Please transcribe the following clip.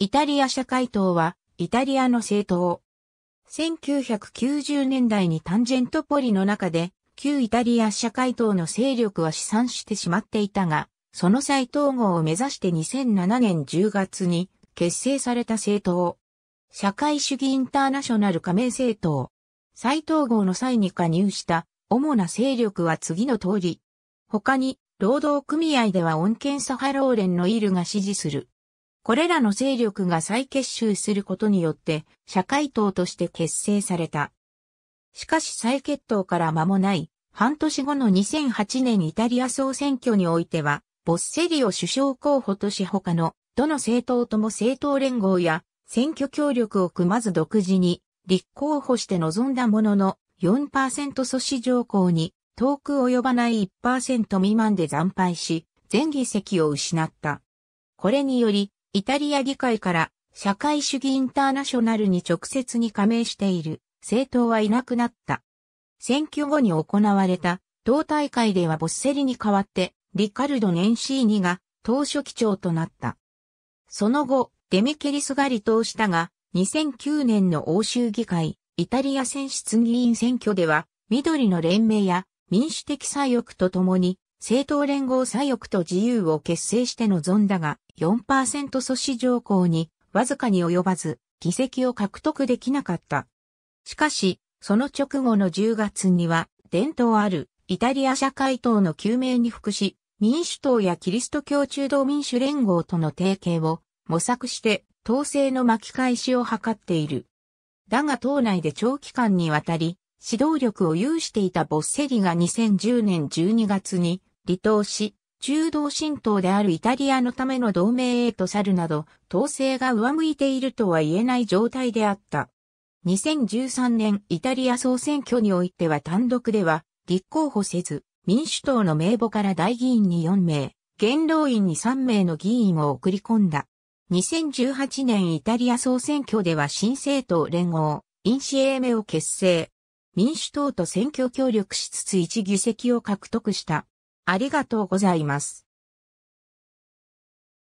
イタリア社会党は、イタリアの政党。1990年代にタンジェントポリの中で、旧イタリア社会党の勢力は試算してしまっていたが、その再統合を目指して2007年10月に結成された政党。社会主義インターナショナル加盟政党。再統合の際に加入した主な勢力は次の通り。他に、労働組合では穏健サハローレンのイルが支持する。これらの勢力が再結集することによって社会党として結成された。しかし再決闘から間もない半年後の2008年イタリア総選挙においては、ボッセリオ首相候補とし他のどの政党とも政党連合や選挙協力を組まず独自に立候補して臨んだものの4%阻止条項に遠く及ばない1%未満で惨敗し、全議席を失った。これにより、イタリア議会から社会主義インターナショナルに直接に加盟している政党はいなくなった。選挙後に行われた党大会ではボッセリに代わってリカルド・ネンシーニが党書記長となった。その後、デミケリスが離党したが、2009年の欧州議会、イタリア選出議員選挙では、緑の連盟や民主的左翼とともに政党連合左翼と自由を結成して臨んだが、4%阻止条項にわずかに及ばず、議席を獲得できなかった。しかし、その直後の10月には、伝統あるイタリア社会党の救命に服し、民主党やキリスト教中道民主連合との提携を模索して統制の巻き返しを図っている。だが党内で長期間にわたり指導力を有していたボッセリが2010年12月に離党し、中道新党であるイタリアのための同盟へと去るなど、統制が上向いているとは言えない状態であった。2013年イタリア総選挙においては単独では、立候補せず、民主党の名簿から大議員に4名、元老院に3名の議員を送り込んだ。2018年イタリア総選挙では新政党連合、インシエーメを結成。民主党と選挙協力しつつ1議席を獲得した。ありがとうございます。